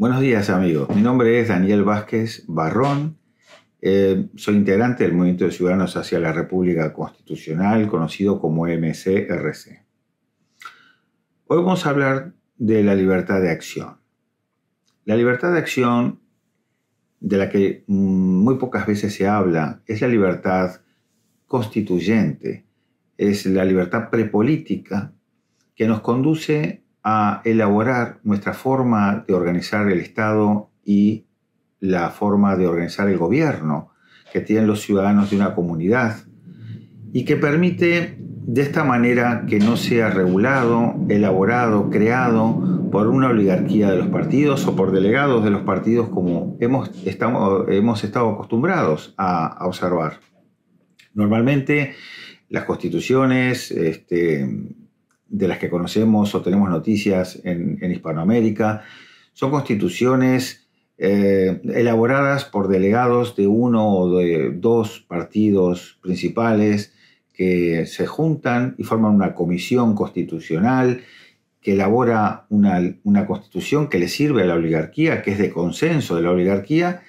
Buenos días amigos, mi nombre es Daniel Vázquez Barrón, eh, soy integrante del Movimiento de Ciudadanos hacia la República Constitucional, conocido como MCRC. Hoy vamos a hablar de la libertad de acción. La libertad de acción, de la que mm, muy pocas veces se habla, es la libertad constituyente, es la libertad prepolítica que nos conduce a elaborar nuestra forma de organizar el Estado y la forma de organizar el gobierno que tienen los ciudadanos de una comunidad y que permite de esta manera que no sea regulado, elaborado, creado por una oligarquía de los partidos o por delegados de los partidos como hemos, estamos, hemos estado acostumbrados a, observar. Normalmente las constituciones, este, de las que conocemos o tenemos noticias en, Hispanoamérica, son constituciones eh, elaboradas por delegados de uno o de dos partidos principales que se juntan y forman una comisión constitucional que elabora una, constitución que le sirve a la oligarquía, que es de consenso de la oligarquía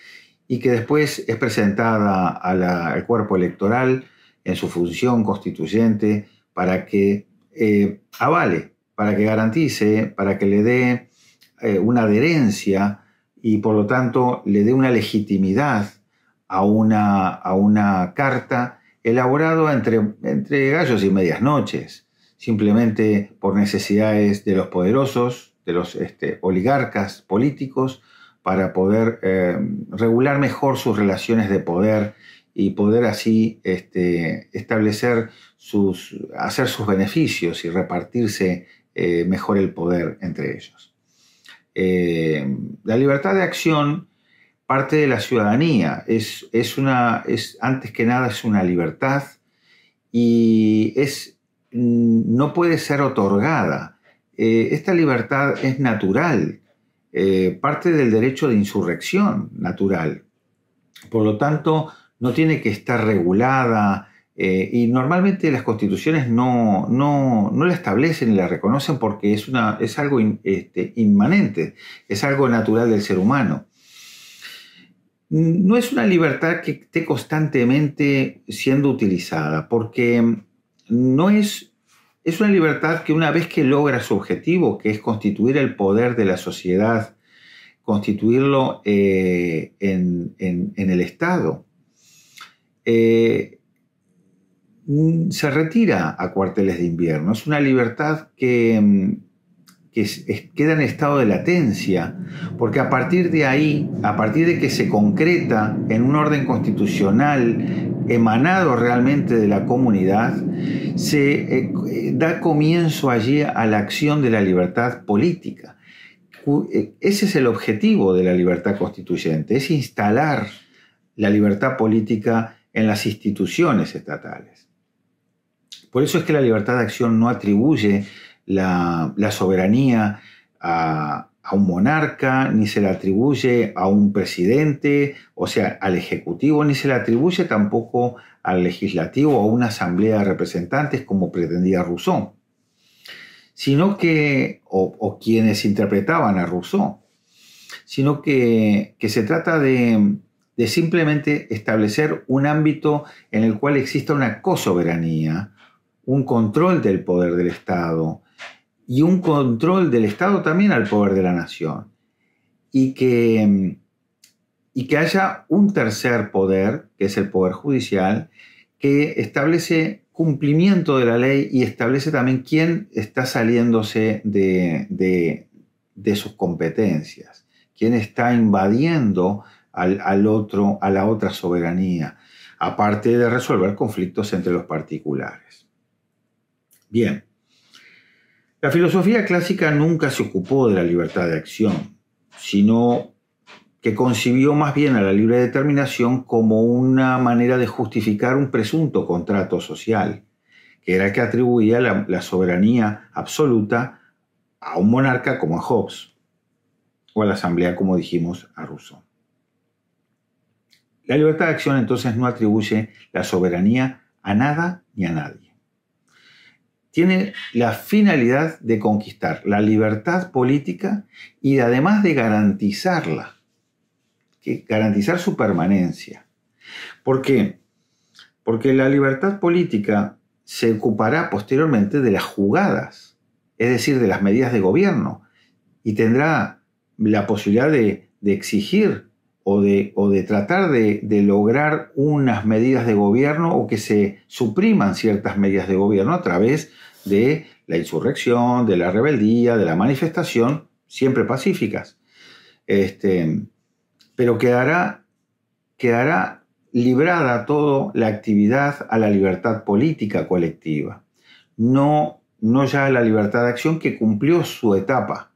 y que después es presentada al cuerpo electoral en su función constituyente para que eh, avale, para que garantice, para que le dé eh, una adherencia y por lo tanto le dé una legitimidad a una, carta elaborada entre, gallos y medias noches, simplemente por necesidades de los poderosos, de los este, oligarcas políticos, para poder eh, regular mejor sus relaciones de poder y poder así este, establecer sus, hacer sus beneficios y repartirse eh, mejor el poder entre ellos. Eh, la libertad de acción parte de la ciudadanía, es, una, es, antes que nada es una libertad y es, mm, no puede ser otorgada. Eh, esta libertad es natural, parte del derecho de insurrección natural. Por lo tanto, no tiene que estar regulada eh, y normalmente las constituciones no, la establecen ni la reconocen porque es, algo este, inmanente, es algo natural del ser humano. No es una libertad que esté constantemente siendo utilizada porque no es, una libertad que una vez que logra su objetivo, que es constituir el poder de la sociedad, constituirlo eh, en, en el Estado, eh, mm, se retira a cuarteles de invierno. Es una libertad que, mm, queda en estado de latencia, porque a partir de ahí, a partir de que se concreta en un orden constitucional emanado realmente de la comunidad, se eh, eh, da comienzo allí a la acción de la libertad política. Ese es el objetivo de la libertad constituyente, es instalar la libertad política en las instituciones estatales. Por eso es que la libertad de acción no atribuye la, soberanía a, un monarca, ni se la atribuye a un presidente, o sea, al Ejecutivo, ni se la atribuye tampoco al Legislativo o a una Asamblea de Representantes como pretendía Rousseau, sino que, o, quienes interpretaban a Rousseau, sino que se trata de, de simplemente establecer un ámbito en el cual exista una cosoberanía, un control del poder del Estado y un control del Estado también al poder de la nación. Y que, mm, y que haya un tercer poder, que es el poder judicial, que establece cumplimiento de la ley y establece también quién está saliéndose de, de sus competencias, quién está invadiendo al, otro, a la otra soberanía, aparte de resolver conflictos entre los particulares. Bien, la filosofía clásica nunca se ocupó de la libertad de acción, sino que concibió más bien a la libre determinación como una manera de justificar un presunto contrato social, que era que atribuía la, la, soberanía absoluta a un monarca como a Hobbes, o a la asamblea como dijimos a Rousseau. La libertad de acción entonces no atribuye la soberanía a nada ni a nadie. Tiene la finalidad de conquistar la libertad política y además de garantizarla, que garantizar su permanencia. ¿Por qué? Porque la libertad política se ocupará posteriormente de las jugadas, es decir, de las medidas de gobierno, y tendrá la posibilidad de exigir o de, tratar de, lograr unas medidas de gobierno o que se supriman ciertas medidas de gobierno a través de la insurrección, de la rebeldía, de la manifestación, siempre pacíficas. Este, pero quedará, quedará librada toda la actividad a la libertad política colectiva, no, no ya a la libertad de acción que cumplió su etapa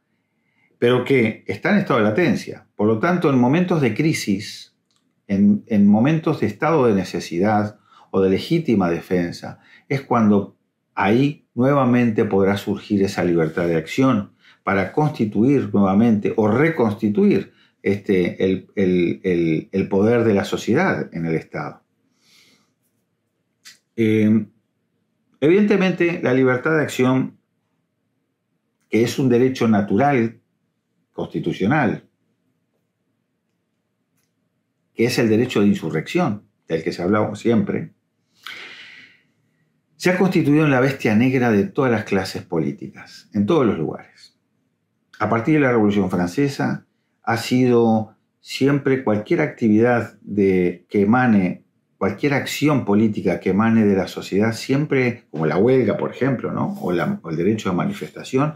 pero que está en estado de latencia. Por lo tanto, en momentos de crisis, en, momentos de estado de necesidad o de legítima defensa, es cuando ahí nuevamente podrá surgir esa libertad de acción para constituir nuevamente o reconstituir este, el, poder de la sociedad en el Estado. Eh, evidentemente, la libertad de acción, que es un derecho natural constitucional, que es el derecho de insurrección, del que se hablaba siempre, se ha constituido en la bestia negra de todas las clases políticas, en todos los lugares. A partir de la Revolución Francesa ha sido siempre cualquier actividad de, que emane, cualquier acción política que emane de la sociedad, siempre, como la huelga, por ejemplo, o, o el derecho de manifestación,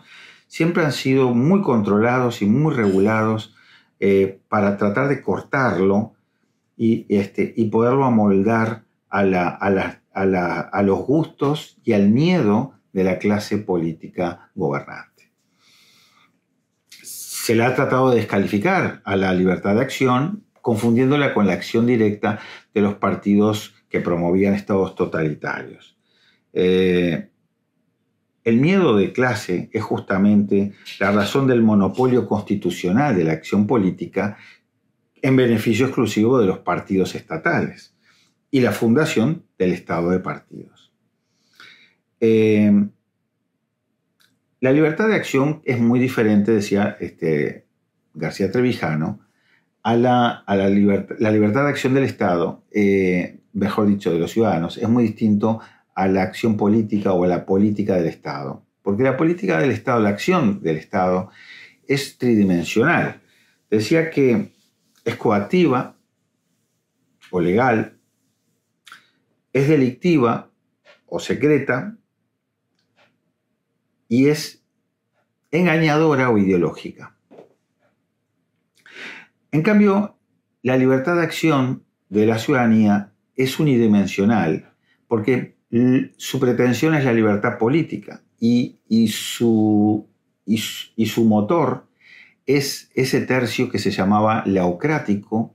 siempre han sido muy controlados y muy regulados eh, para tratar de cortarlo y, este, poderlo amoldar a, los gustos y al miedo de la clase política gobernante. Se le ha tratado de descalificar a la libertad de acción, confundiéndola con la acción directa de los partidos que promovían estados totalitarios. Eh, el miedo de clase es justamente la razón del monopolio constitucional de la acción política en beneficio exclusivo de los partidos estatales y la fundación del Estado de partidos. Eh, la libertad de acción es muy diferente, decía este, García Trevijano, a, la, libertad, de acción del Estado, eh, mejor dicho, de los ciudadanos, es muy distinto a la acción política o a la política del Estado. Porque la política del Estado, la acción del Estado, es tridimensional. Decía que es coactiva o legal, es delictiva o secreta y es engañadora o ideológica. En cambio, la libertad de acción de la ciudadanía es unidimensional porque Mm, su pretensión es la libertad política y, su, motor es ese tercio que se llamaba laocrático,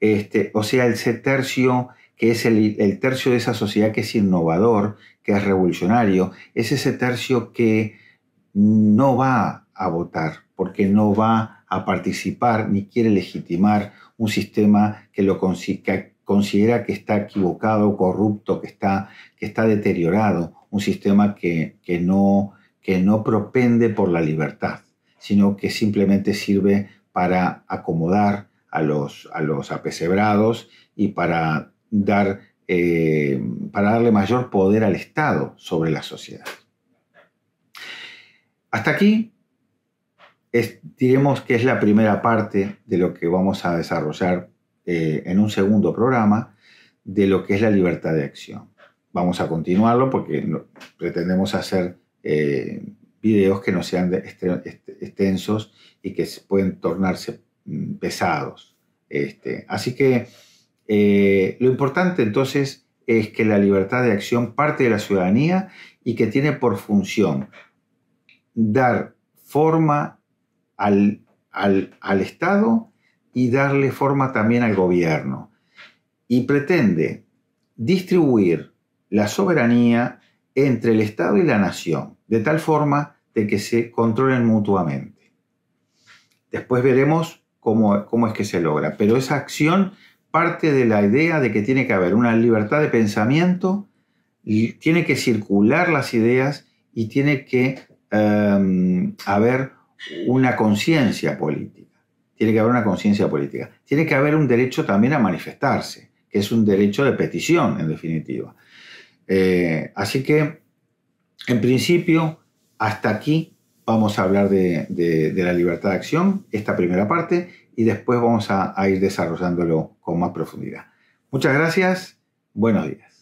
este, o sea, ese tercio que es el, tercio de esa sociedad que es innovador, que es revolucionario, es ese tercio que no va a votar, porque no va a participar ni quiere legitimar un sistema que lo, consiga considera que está equivocado, corrupto, que está, que está deteriorado, un sistema que, no, que no propende por la libertad, sino que simplemente sirve para acomodar a los, a los apesebrados y para, dar, eh, para darle mayor poder al Estado sobre la sociedad. Hasta aquí, diremos que es la primera parte de lo que vamos a desarrollar eh, en un segundo programa de lo que es la libertad de acción. Vamos a continuarlo porque pretendemos hacer eh, videos que no sean este, este, extensos y que pueden tornarse mm, pesados. Este. así que eh, lo importante entonces es que la libertad de acción parte de la ciudadanía y que tiene por función dar forma al, al, al Estado y darle forma también al gobierno. Y pretende distribuir la soberanía entre el Estado y la nación, de tal forma de que se controlen mutuamente. Después veremos cómo, es que se logra, pero esa acción parte de la idea de que tiene que haber una libertad de pensamiento, y tiene que circular las ideas y tiene que em, haber una conciencia política tiene que haber una conciencia política. Tiene que haber un derecho también a manifestarse, que es un derecho de petición, en definitiva. Eh, así que, en principio, hasta aquí vamos a hablar de, la libertad de acción, esta primera parte, y después vamos a ir desarrollándolo con más profundidad. Muchas gracias, buenos días.